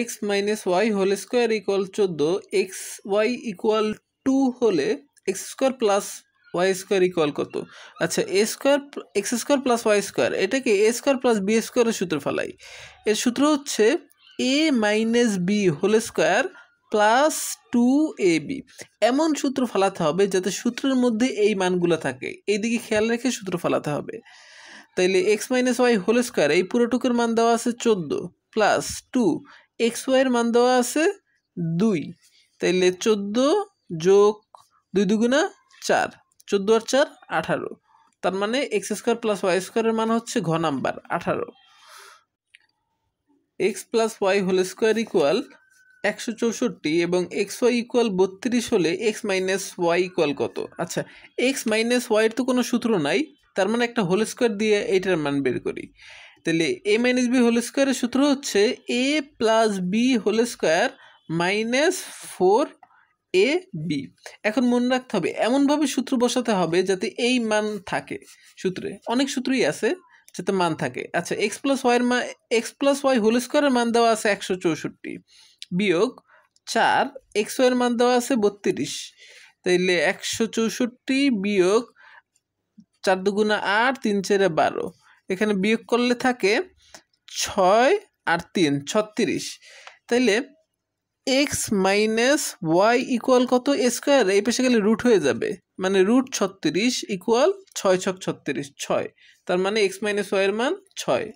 x minus Y whole square equal চোদ্দো X Y equal two হলে X square plus Y square equal কত আচ্ছা A square X square plus Y square এটাকে A square plus B স্কোয়ারের সূত্র ফেলাই এর সূত্র হচ্ছে A minus B whole square plus two A B এমন সূত্র ফালাতে হবে যাতে সূত্রের মধ্যে এই মানগুলো থাকে এইদিকে খেয়াল রেখে সূত্র ফালাতে হবে তাইলে X minus Y whole square এই পুরোটুকুর মান দেওয়া আছে চোদ্দো প্লাস টু এক্স ওয়াইয়ের মান দেওয়া আছে দুই তাইলে চোদ্দো যোগ দুই দুগুণা চার চোদ্দো আর চার আঠারো তার মানে এক্স স্কোয়ার প্লাস ওয়াই স্কোয়ারের মান হচ্ছে ঘ নাম্বার আঠারো X plus Y whole square equal একশো চৌষট্টি এবং এক্স ওয়াই ইকুয়াল বত্রিশ হলে এক্স মাইনাস ওয়াই ইকুয়াল কত আচ্ছা এক্স মাইনাস ওয়াইয়ের তো কোনো সূত্র নাই তার মানে একটা হোল স্কোয়ার দিয়ে এইটার মান বের করি তাহলে এ মাইনাস বি হোল স্কোয়ারের সূত্র হচ্ছে A plus B whole square minus four A B এখন মনে রাখতে হবে এমনভাবে সূত্র বসাতে হবে যাতে এই মান থাকে সূত্রে অনেক সূত্রই আছে যাতে মান থাকে আচ্ছা এক্স প্লাস ওয়াইয়ের মান এক্স প্লাস ওয়াই হোল স্কোয়ারের মান দেওয়া আছে একশো চৌষট্টি বিয়োগ চার এক্স ওয়াইয়ের মান দেওয়া আছে বত্রিশ তাইলে একশো চৌষট্টি বিয়োগ চার দুগুণা আট তিন চারে বারো এখানে বিয়োগ করলে থাকে ছয় আর তিন ছত্রিশ তাইলে এক্স মাইনাস ওয়াই ইকুয়াল কত স্কোয়ার এই পেশে গেলে রুট হয়ে যাবে মানে রুট ছত্রিশ ইকুয়াল ছয় ছক ছত্রিশ ছয় তার মানে এক্স মাইনাস ওয়াইয়ের মান ছয়